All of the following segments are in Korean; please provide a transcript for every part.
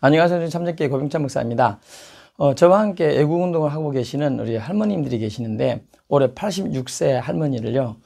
안녕하세요. 참전계 고병찬 목사입니다. 어, 저와 함께 애국운동을 하고 계시는 우리 할머님들이 계시는데 올해 86세 할머니를요.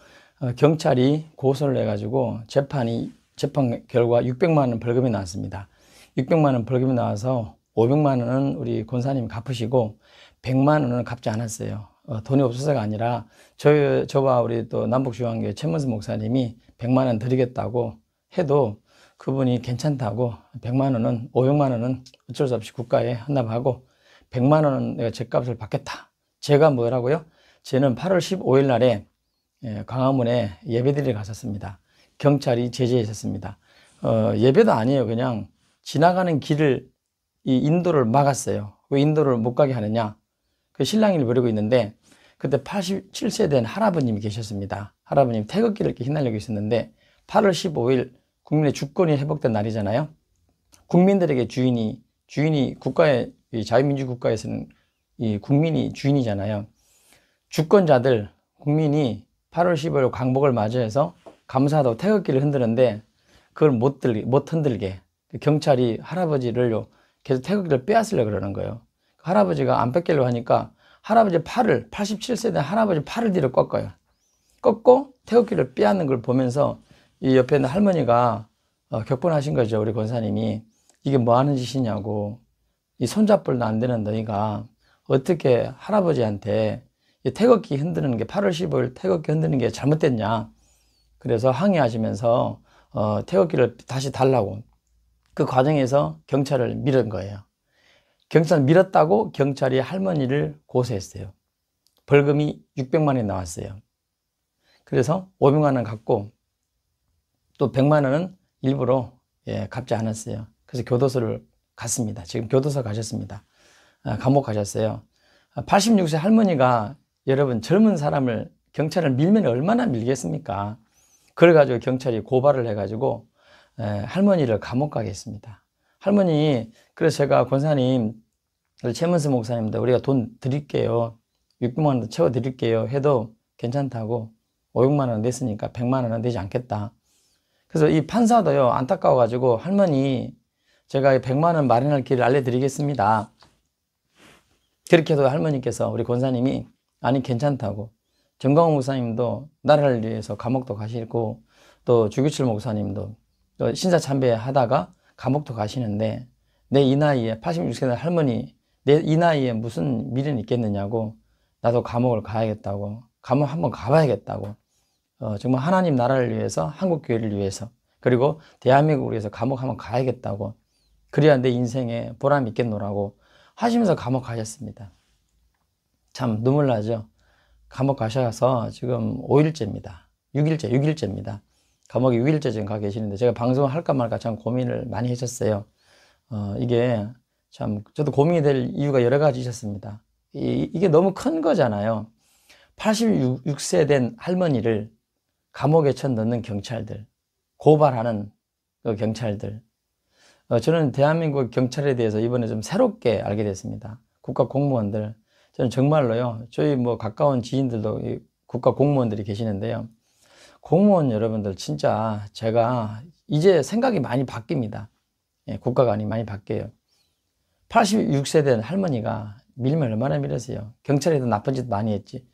어, 경찰이 고소를 해가지고 재판이 재판 결과 600만 원 벌금이 나왔습니다. 600만 원 벌금이 나와서 500만 원은 우리 권사님 갚으시고 100만 원은 갚지 않았어요. 어, 돈이 없어서가 아니라 저, 저와 우리 또 남북중앙교회 최문수 목사님이 100만 원 드리겠다고 해도 그분이 괜찮다고 100만 원은 5, 0 0만 원은 어쩔 수 없이 국가에 헌납하고 100만 원은 내가 제값을 받겠다. 제가 뭐라고요? 저는 8월 15일 날에 예, 광화문에 예배드리러 갔었습니다. 경찰이 제재했었습니다. 어, 예배도 아니에요. 그냥 지나가는 길을 이 인도를 막았어요. 왜 인도를 못 가게 하느냐? 그 신랑이를 부리고 있는데 그때 87세 된 할아버님이 계셨습니다. 할아버님 태극기를 이렇게 휘날리고 있었는데 8월 15일 국민의 주권이 회복된 날이잖아요. 국민들에게 주인이 주인이 국가의 자유민주 국가에서는 이 국민이 주인이잖아요. 주권자들 국민이 8월 15일 광복을 맞이해서 감사하 태극기를 흔드는데 그걸 못, 들게, 못 흔들게 그 경찰이 할아버지를요 계속 태극기를 빼앗으려 그러는 거예요. 할아버지가 안 뺏기려고 하니까 할아버지 팔을 87세 된 할아버지 팔을 뒤로 꺾어요. 꺾고 태극기를 빼앗는 걸 보면서 이 옆에 있는 할머니가 어, 격분하신 거죠. 우리 권사님이. 이게 뭐 하는 짓이냐고. 이 손잡불도 안 되는 너희가 어떻게 할아버지한테 태극기 흔드는 게 8월 15일 태극기 흔드는 게 잘못됐냐. 그래서 항의하시면서 어, 태극기를 다시 달라고 그 과정에서 경찰을 밀은 거예요. 경찰 밀었다고 경찰이 할머니를 고소했어요. 벌금이 600만 원 나왔어요. 그래서 500만 원 갖고 또 100만 원은 일부러 예, 갚지 않았어요. 그래서 교도소를 갔습니다. 지금 교도소 가셨습니다. 아, 감옥 가셨어요. 86세 아, 할머니가 여러분 젊은 사람을 경찰을 밀면 얼마나 밀겠습니까? 그래가지고 경찰이 고발을 해가지고 에, 예, 할머니를 감옥 가게 했습니다. 할머니 그래서 제가 권사님 최문수 목사님들 우리가 돈 드릴게요. 600만 원 채워 드릴게요 해도 괜찮다고 5, 6만 원 냈으니까 100만 원은 되지 않겠다. 그래서 이 판사도요, 안타까워가지고, 할머니, 제가 100만원 마련할 길을 알려드리겠습니다. 그렇게 해도 할머니께서, 우리 권사님이, 아니, 괜찮다고. 정광호 목사님도 나라를 위해서 감옥도 가시고, 또 주규철 목사님도 신사 참배하다가 감옥도 가시는데, 내 이 나이에, 86세 나 할머니, 내 이 나이에 무슨 미련이 있겠느냐고, 나도 감옥을 가야겠다고, 감옥 한번 가봐야겠다고, 어, 정말 하나님 나라를 위해서 한국 교회를 위해서 그리고 대한민국을 위해서 감옥 한번 가야겠다고 그래야 내 인생에 보람 있겠노라고 하시면서 감옥 가셨습니다. 참 눈물 나죠. 감옥 가셔서 지금 5일째입니다. 6일째, 6일째입니다. 감옥에 6일째 지금 가 계시는데 제가 방송을 할까 말까 참 고민을 많이 했었어요. 어, 이게 참 저도 고민이 될 이유가 여러 가지 있었습니다. 이, 게 너무 큰 거잖아요. 86세 된 할머니를 감옥에 쳐넣는 경찰들, 고발하는 그 경찰들. 어, 저는 대한민국 경찰에 대해서 이번에 좀 새롭게 알게 됐습니다. 국가 공무원들. 저는 정말로요, 저희 뭐 가까운 지인들도 국가 공무원들이 계시는데요. 공무원 여러분들 진짜 제가 이제 생각이 많이 바뀝니다. 예, 국가관이 많이 바뀌어요. 86세 된 할머니가 밀면 얼마나 밀었어요. 경찰에도 나쁜 짓 많이 했지.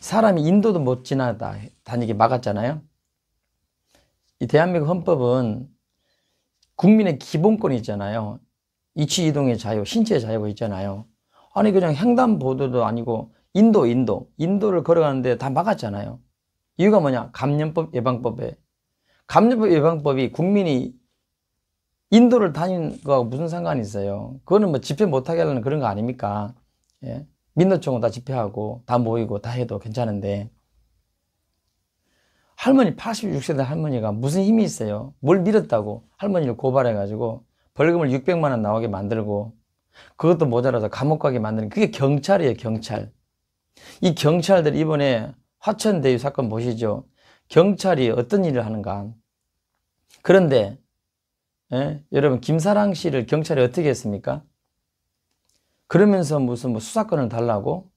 사람이 인도도 못 지나다니게 다 막았잖아요. 이 대한민국 헌법은 국민의 기본권이 있잖아요. 이치 이동의 자유, 신체의 자유가 있잖아요. 아니 그냥 횡단보도도 아니고 인도, 인도, 인도를 걸어가는데 다 막았잖아요. 이유가 뭐냐? 감염법 예방법에 감염법 예방법이 국민이 인도를 다닌 거하고 무슨 상관이 있어요. 그거는 뭐 집회 못하게 하려는 그런 거 아닙니까? 예. 민노총은 다 집회하고 다 모이고 다 해도 괜찮은데 할머니 86세 된 할머니가 무슨 힘이 있어요? 뭘 밀었다고 할머니를 고발해가지고 벌금을 600만 원 나오게 만들고 그것도 모자라서 감옥 가게 만드는 그게 경찰이에요 경찰 이 경찰들이 번에 화천대유 사건 보시죠 경찰이 어떤 일을 하는가 그런데 예? 여러분 김사랑 씨를 경찰이 어떻게 했습니까? 그러면서 무슨 뭐 수사권을 달라고?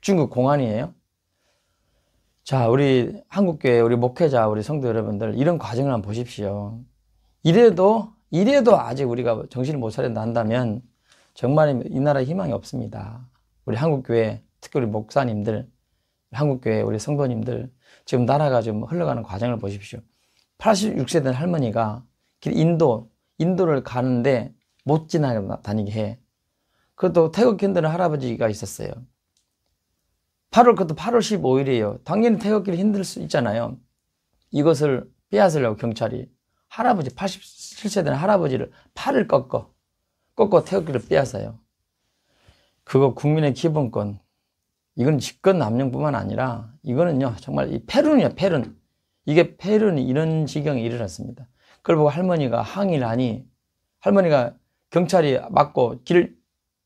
중국 공안이에요? 자, 우리 한국교회, 우리 목회자, 우리 성도 여러분들, 이런 과정을 한번 보십시오. 이래도, 이래도 아직 우리가 정신을 못 차린다 한다면, 정말 이 나라에 희망이 없습니다. 우리 한국교회, 특히 우리 목사님들, 한국교회, 우리 성도님들, 지금 나라가 좀 흘러가는 과정을 보십시오. 86세 된 할머니가 인도, 인도를 가는데 못 지나다니게 해. 그것도 태극 견드는 할아버지가 있었어요. 8월, 그것도 8월 15일이에요. 당연히 태극기를 힘들 수 있잖아요. 이것을 빼앗으려고 경찰이 할아버지, 87세 된 할아버지를 팔을 꺾어, 꺾어 태극기를 빼앗아요. 그거 국민의 기본권. 이건 직권 남용뿐만 아니라 이거는요, 정말 이 페룬이야, 페룬. 이게 페룬이 이런 지경에 이르렀습니다. 그걸 보고 할머니가 항의를 하니 할머니가 경찰이 막고 길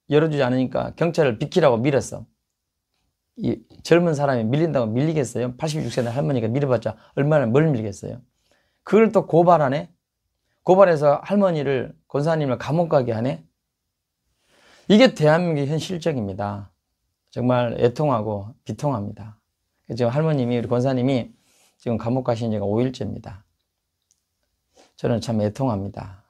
열어주지 않으니까 경찰을 비키라고 밀었어. 이 젊은 사람이 밀린다고 밀리겠어요? 86세 나 할머니가 밀어봤자 얼마나 뭘 밀겠어요? 그걸 또 고발하네? 고발해서 할머니를, 권사님을 감옥 가게 하네? 이게 대한민국의 현실적입니다. 정말 애통하고 비통합니다. 지금 할머님이, 우리 권사님이 지금 감옥 가신 지가 5일째입니다. 저는 참 애통합니다.